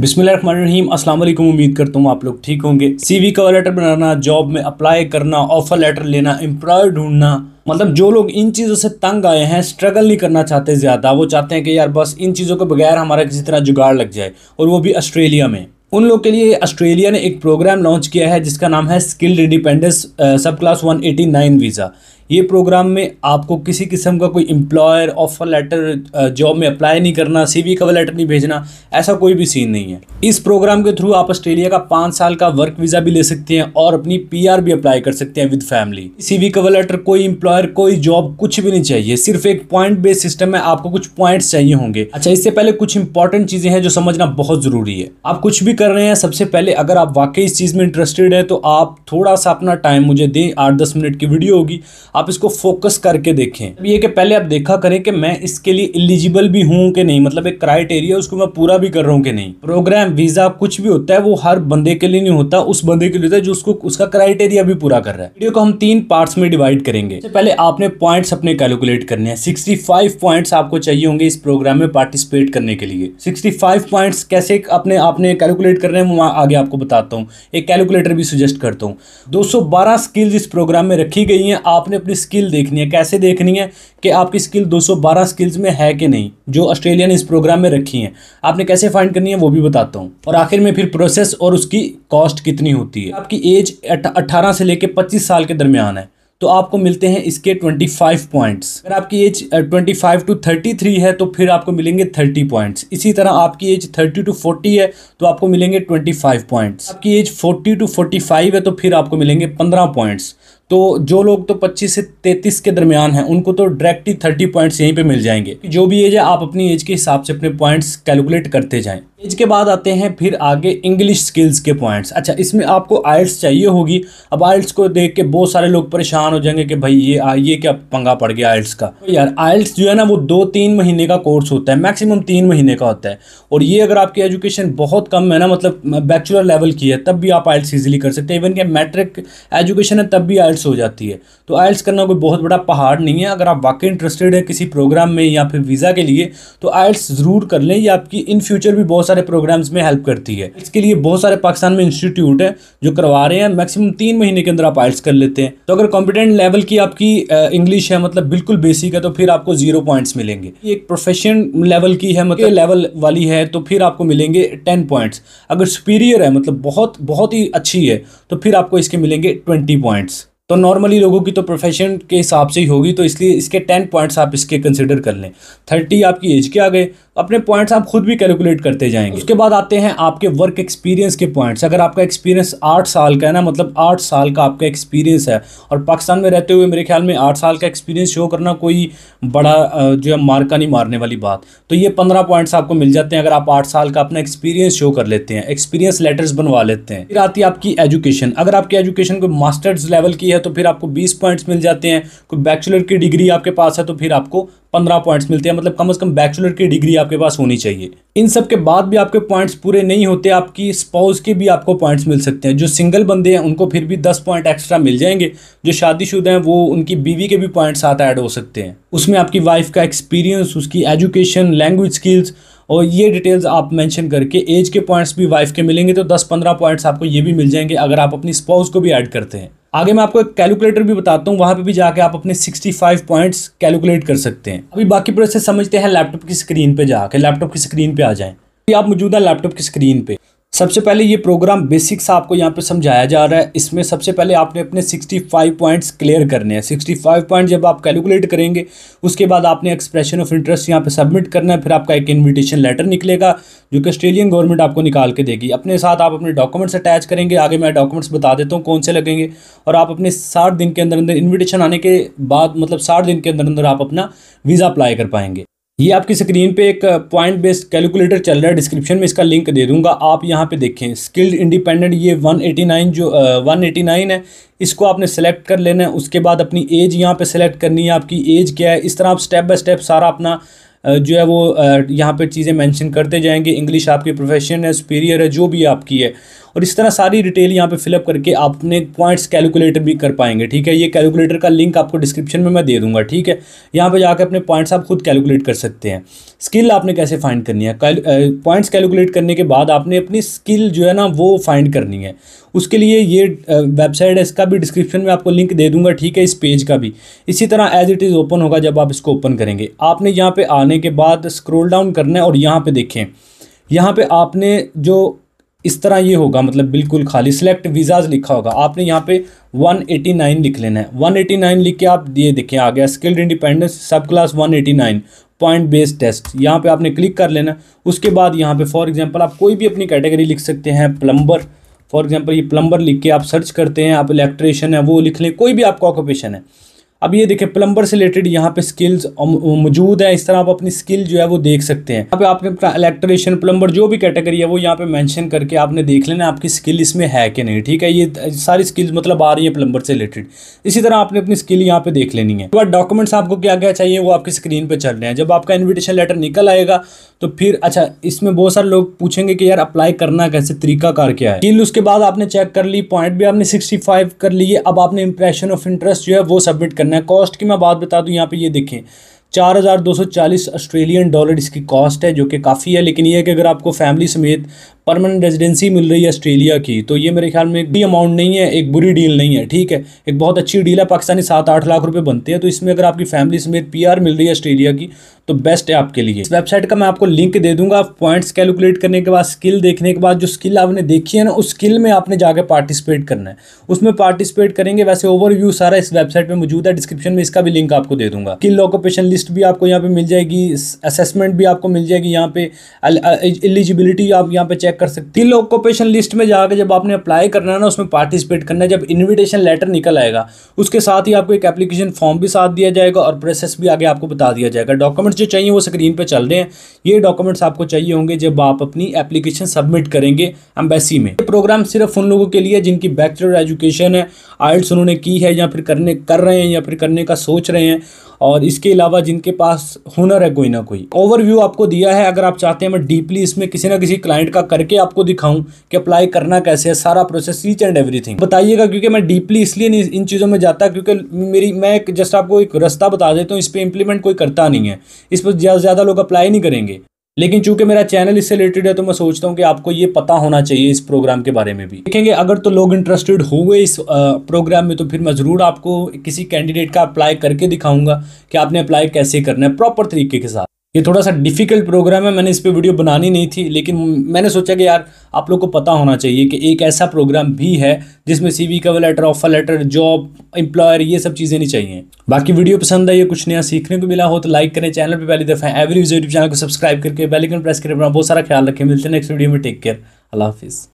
बिस्मिल्लाम अस्सलाम वालेकुम उम्मीद करता हूँ आप लोग ठीक होंगे सीवी कवर लेटर बनाना जॉब में अप्लाई करना ऑफर लेटर लेना एम्प्लॉय ढूंढना मतलब जो लोग इन चीज़ों से तंग आए हैं स्ट्रगल नहीं करना चाहते ज़्यादा वो चाहते हैं कि यार बस इन चीज़ों के बगैर हमारा किसी तरह जुगाड़ लग जाए और वो भी ऑस्ट्रेलिया में उन लोग के लिए ऑस्ट्रेलिया ने एक प्रोग्राम लॉन्च किया है जिसका नाम है skilled independence subclass one visa ये प्रोग्राम में आपको किसी किस्म का कोई एम्प्लॉयर ऑफर लेटर जॉब में अप्लाई नहीं करना सीवी कवर लेटर नहीं भेजना ऐसा कोई भी सीन नहीं है इस प्रोग्राम के थ्रू आप ऑस्ट्रेलिया का पाँच साल का वर्क वीज़ा भी ले सकते हैं और अपनी पी भी अप्लाई कर सकते हैं with family CV cover letter कोई एम्प्लॉयर कोई जॉब कुछ भी नहीं चाहिए सिर्फ एक पॉइंट बेस्ड सिस्टम में आपको कुछ पॉइंट्स चाहिए होंगे अच्छा इससे पहले कुछ इंपॉर्टेंट चीज़ें हैं जो समझना बहुत ज़रूरी है आप कुछ भी कर रहे हैं सबसे पहले अगर आप वाकई इस चीज़ में इंटरेस्टेड है तो आप थोड़ा सा अपना टाइम मुझे दें आठ दस मिनट की वीडियो होगी आप इसको फोकस करके देखें ये कि पहले आप देखा करें कि मैं इसके लिए एलिजिबल भी हूं कि नहीं मतलब एक क्राइटेरिया उसको मैं पूरा भी कर रहा हूं कि नहीं प्रोग्राम वीज़ा कुछ भी होता है वो हर बंदे के लिए नहीं होता उस बंदे के लिए होता है जो उसको उसका क्राइटेरिया भी पूरा कर रहा है वीडियो को हम तीन पार्ट में डिवाइड करेंगे पहले आपने पॉइंट अपने कैलकुलेट करने हैं सिक्सटी फाइव आपको चाहिए होंगे इस प्रोग्राम में पार्टिसिपेट करने के लिए सिक्सटी फाइव कैसे अपने आपने कैलकुलेट करने हैं वहाँ आगे आपको बताता हूँ एक कैलकुलेटर भी सजेस्ट करता हूँ दो स्किल्स इस प्रोग्राम में रखी गई हैं आपने अपनी स्किल देखनी है कैसे देखनी है कि आपकी स्किल 212 स्किल्स में है कि नहीं जो ऑस्ट्रेलिया ने इस प्रोग्राम में रखी हैं आपने कैसे फाइंड करनी है वो भी बताता हूँ और आखिर में फिर प्रोसेस और उसकी कॉस्ट कितनी होती है आपकी एज अट्ठारह से लेकर पच्चीस साल के दरमियान है तो आपको मिलते हैं इसके 25 पॉइंट्स अगर आपकी एज 25 टू 33 है तो फिर आपको मिलेंगे 30 पॉइंट्स इसी तरह आपकी एज 30 टू 40 है तो आपको मिलेंगे 25 पॉइंट्स आपकी एज 40 टू 45 है तो फिर आपको मिलेंगे 15 पॉइंट्स तो जो लोग तो 25 से 33 के दरमियान हैं उनको तो डायरेक्टली 30 पॉइंट्स यहीं पे मिल जाएंगे जो भी एज है आप अपनी एज के हिसाब से अपने पॉइंट्स कैलकुलेट करते जाएं के बाद आते हैं फिर आगे इंग्लिश स्किल्स के पॉइंट्स अच्छा इसमें आपको आइल्स चाहिए होगी अब आइल्स को देख के बहुत सारे लोग परेशान हो जाएंगे कि भाई ये आ, ये क्या पंगा पड़ गया आइल्स का तो यार आइल्स जो है ना वो दो तीन महीने का कोर्स होता है मैक्सिमम तीन महीने का होता है और ये अगर आपकी एजुकेशन बहुत कम है ना मतलब बैचुलर लेवल की है तब भी आप आइल्स ईजिली कर सकते हैं इवन कि मैट्रिक एजुकेशन है तब भी आइल्स हो जाती है तो आइल्स करना कोई बहुत बड़ा पहाड़ नहीं है अगर आप वाकई इंटरेस्टेड है किसी प्रोग्राम में या फिर वीज़ा के लिए तो आइल्स ज़रूर कर लें ये आपकी इन फ्यूचर भी बहुत सारे प्रोग्राम्स में हेल्प करती है इसके लिए बहुत सारे पाकिस्तान में इंस्टीट्यूट है जो करवा रहे हैं मैक्सिमम तीन महीने के अंदर आप आइल्स कर लेते हैं तो अगर कॉम्पिटेंट लेवल की आपकी इंग्लिश है मतलब बिल्कुल बेसिक है तो फिर आपको जीरो पॉइंट्स मिलेंगे एक प्रोफेशन लेवल की है मतलब लेवल वाली है तो फिर आपको मिलेंगे टेन पॉइंट्स अगर सुपीरियर है मतलब बहुत बहुत ही अच्छी है तो फिर आपको इसके मिलेंगे ट्वेंटी पॉइंट्स तो नॉर्मली लोगों की तो प्रोफेशन के हिसाब से ही होगी तो इसलिए इसके टेन पॉइंट्स आप इसके कंसिडर कर लें थर्टी आपकी एज के आ गए अपने पॉइंट्स आप खुद भी कैलकुलेट करते जाएंगे उसके बाद आते हैं आपके वर्क एक्सपीरियंस के पॉइंट्स अगर आपका एक्सपीरियंस आठ साल का है ना मतलब आठ साल का आपका एक्सपीरियंस है और पाकिस्तान में रहते हुए मेरे ख्याल में आठ साल का एक्सपीरियंस शो करना कोई बड़ा जो है मार्का नहीं मारने वाली बात तो ये पंद्रह पॉइंट्स आपको मिल जाते हैं अगर आप आठ साल का अपना एक्सपीरियंस शो कर लेते हैं एक्सपीरियंस लेटर्स बनवा लेते हैं फिर आती है आपकी एजुकेशन अगर आपकी एजुकेशन कोई मास्टर्स लेवल की है है तो फिर आपको बीस पॉइंट्स मिल जाते हैं कोई बैचलर की डिग्री आपके पास है तो फिर आपको पंद्रह पॉइंट्स मिलते हैं मतलब कम से कम बैचलर की डिग्री आपके पास होनी चाहिए इन सब के बाद भी आपके पॉइंट्स पूरे नहीं होते आपकी स्पाउस के भी आपको पॉइंट्स मिल सकते हैं जो सिंगल बंदे हैं उनको फिर भी दस पॉइंट एक्स्ट्रा मिल जाएंगे जो शादीशुदा हैं वो उनकी बीवी के भी पॉइंट्स साथ ऐड हो सकते हैं उसमें आपकी वाइफ का एक्सपीरियंस उसकी एजुकेशन लैंग्वेज स्किल्स और ये डिटेल्स आप मेंशन करके एज के पॉइंट्स भी वाइफ के मिलेंगे तो 10-15 पॉइंट्स आपको ये भी मिल जाएंगे अगर आप अपनी स्पाउस को भी ऐड करते हैं आगे मैं आपको एक कैलकुलेटर भी बताता हूँ वहाँ पे भी जाके आप अपने 65 पॉइंट्स कैलकुलेट कर सकते हैं अभी बाकी प्रोसेस समझते हैं लैपटॉप की स्क्रीन पे जाके लैपटॉप की स्क्रीन पे आ जाएं आप मौजूदा लैपटॉप की स्क्रीन पे सबसे पहले ये प्रोग्राम बेसिक्स आपको यहाँ पे समझाया जा रहा है इसमें सबसे पहले आपने अपने 65 पॉइंट्स क्लियर करने हैं 65 पॉइंट जब आप कैलकुलेट करेंगे उसके बाद आपने एक्सप्रेशन ऑफ इंटरेस्ट यहाँ पे सबमिट करना है फिर आपका एक इन्विटेशन लेटर निकलेगा जो कि ऑस्ट्रेलियन गवर्नमेंट आपको निकाल के देगी अपने साथ आप अपने डॉक्यूमेंट्स अटैच करेंगे आगे मैं डॉक्यूमेंट्स बता देता हूँ कौन से लगेंगे और आप अपने साठ दिन के अंदर अंदर इन्विटेशन आने के बाद मतलब साठ दिन के अंदर अंदर आप अपना वीज़ा अप्लाई कर पाएंगे ये आपकी स्क्रीन पे एक पॉइंट बेस्ड कैलकुलेटर चल रहा है डिस्क्रिप्शन में इसका लिंक दे दूंगा आप यहाँ पे देखें स्किल्ड इंडिपेंडेंट ये 189 जो आ, uh, 189 है इसको आपने सेलेक्ट कर लेना है उसके बाद अपनी एज यहाँ पे सेलेक्ट करनी है आपकी एज क्या है इस तरह आप स्टेप बाय स्टेप सारा अपना uh, जो है वो uh, यहाँ पे चीज़ें मेंशन करते जाएंगे इंग्लिश आपकी प्रोफेशन है सुपीरियर है जो भी आपकी है और इस तरह सारी डिटेल यहाँ पे फिलअप करके आप अपने पॉइंट्स कैलकुलेटर भी कर पाएंगे ठीक है ये कैलकुलेटर का लिंक आपको डिस्क्रिप्शन में मैं दे दूंगा ठीक है यहाँ पर जाकर अपने पॉइंट्स आप खुद कैलकुलेट कर सकते हैं स्किल आपने कैसे फाइंड करनी है पॉइंट्स कैलकुलेट करने के बाद आपने अपनी स्किल जो है ना वो फाइंड करनी है उसके लिए ये वेबसाइट है इसका भी डिस्क्रिप्शन में आपको लिंक दे दूंगा ठीक है इस पेज का भी इसी तरह एज इट इज़ ओपन होगा जब आप इसको ओपन करेंगे आपने यहाँ पे आने के बाद स्क्रॉल डाउन करना है और यहाँ पे देखें यहाँ पे आपने जो इस तरह ये होगा मतलब बिल्कुल खाली सिलेक्ट वीज़ाज लिखा होगा आपने यहाँ पे 189 लिख लेना है 189 लिख के आप ये देखें आ गया skilled independence subclass 189 point based test यहाँ पे आपने क्लिक कर लेना उसके बाद यहाँ पे फॉर एग्जांपल आप कोई भी अपनी कैटेगरी लिख सकते हैं प्लम्बर फॉर एग्जाम्पल ये प्लम्बर लिख के आप सर्च करते हैं आप इलेक्ट्रिशियन है वो लिख लें कोई भी आपका ऑक्यूपेशन है अब ये देखिए प्लम्बर से रिलेटेड यहाँ पे स्किल्स मौजूद है इस तरह आप अपनी स्किल जो है वो देख सकते हैं यहाँ पे आपने अपना इलेक्ट्रिशियन प्लम्बर जो भी कैटेगरी है वो यहाँ पे मेंशन करके आपने देख लेना आपकी स्किल इसमें है कि नहीं ठीक है ये सारी स्किल्स मतलब आ रही है प्लम्बर से रिलेटेड इसी तरह आपने अपनी स्किल यहाँ पे देख लेनी है तो डॉक्यूमेंट्स आपको क्या क्या चाहिए वो आपकी स्क्रीन पर चल रहे हैं जब आपका इन्विटेशन लेटर निकल आएगा तो फिर अच्छा इसमें बहुत सारे लोग पूछेंगे कि यार अप्लाई करना कैसे तरीका कार क्या है स्किल उसके बाद आपने चेक कर ली पॉइंट भी आपने सिक्सटी कर लिए अब आपने इंप्रेशन ऑफ इंटरेस्ट जो है वो सबमिट करना करना है कॉस्ट की मैं बात बता दूँ यहाँ पे ये देखें चार हज़ार दो सौ चालीस ऑस्ट्रेलियन डॉलर इसकी कॉस्ट है जो कि काफ़ी है लेकिन ये है कि अगर आपको फैमिली समेत परमानेंट रेजिडेंसी मिल रही है ऑस्ट्रेलिया की तो ये मेरे ख्याल में एक भी अमाउंट नहीं है एक बुरी डील नहीं है ठीक है एक बहुत अच्छी डील है पाकिस्तानी सात आठ लाख रुपये बनते हैं तो इसमें अगर आपकी फैमिली समेत पी मिल रही है ऑस्ट्रेलिया की तो बेस्ट है आपके लिए वेबसाइट का मैं आपको लिंक दे दूंगा आप पॉइंट्स कैलकुलेट करने के बाद स्किल देखने के बाद जो स्किल आपने देखी है ना उस स्किल में आपने जाकर पार्टिसिपेट करना है उसमें पार्टिसिपेट करेंगे वैसे ओवरव्यू सारा इस वेबसाइट पे मौजूद है डिस्क्रिप्शन में इसका भी लिंक आपको दे दूंगा स्किल ऑकोपेशन लिस्ट भी आपको यहाँ पे मिल जाएगी असेसमेंट भी आपको मिल जाएगी यहाँ पे एलिजिबिलिटी uh, uh, आप यहाँ पे चेक चेक कर सकते तीन ऑक्यूपेशन लिस्ट में जाकर जब आपने अप्लाई करना है ना उसमें पार्टिसिपेट करना है जब इन्विटेशन लेटर निकल आएगा उसके साथ ही आपको एक एप्लीकेशन फॉर्म भी साथ दिया जाएगा और प्रोसेस भी आगे आपको बता दिया जाएगा डॉक्यूमेंट्स जो चाहिए वो स्क्रीन पर चल रहे हैं ये डॉक्यूमेंट्स आपको चाहिए होंगे जब आप अपनी एप्लीकेशन सबमिट करेंगे एम्बेसी में ये प्रोग्राम सिर्फ उन लोगों के लिए जिनकी बैचलर एजुकेशन है आइल्स उन्होंने की है या फिर करने कर रहे हैं या फिर करने का सोच रहे हैं और इसके अलावा जिनके पास हुनर है कोई ना कोई ओवरव्यू आपको दिया है अगर आप चाहते हैं मैं डीपली इसमें किसी ना किसी क्लाइंट का करके आपको दिखाऊं कि अप्लाई करना कैसे है सारा प्रोसेस ईच एंड एवरीथिंग बताइएगा क्योंकि मैं डीपली इसलिए नहीं इन चीज़ों में जाता क्योंकि मेरी मैं एक जस्ट आपको एक रास्ता बता देता हूँ इस पर इम्प्लीमेंट कोई करता नहीं है इस पर ज़्यादा लोग अप्लाई नहीं करेंगे लेकिन चूंकि मेरा चैनल इससे रिलेटेड है तो मैं सोचता हूँ कि आपको ये पता होना चाहिए इस प्रोग्राम के बारे में भी देखेंगे अगर तो लोग इंटरेस्टेड हुए इस प्रोग्राम में तो फिर मैं ज़रूर आपको किसी कैंडिडेट का अप्लाई करके दिखाऊंगा कि आपने अप्लाई कैसे करना है प्रॉपर तरीके के साथ ये थोड़ा सा डिफ़िकल्ट प्रोग्राम है मैंने इस पर वीडियो बनानी नहीं थी लेकिन मैंने सोचा कि यार आप लोग को पता होना चाहिए कि एक ऐसा प्रोग्राम भी है जिसमें C V cover letter offer letter job employer ये सब चीज़ें नहीं चाहिए बाकी वीडियो पसंद आई कुछ नया सीखने को मिला हो तो लाइक करें चैनल पर पहली दफ़ा एवरी यूट्यूब चैनल को सब्सक्राइब करके बेलकन प्रेस करें अपना बहुत सारा ख्याल रखें मिलते हैं नेक्स्ट वीडियो में टेक केयर अल्लाह हाफिज़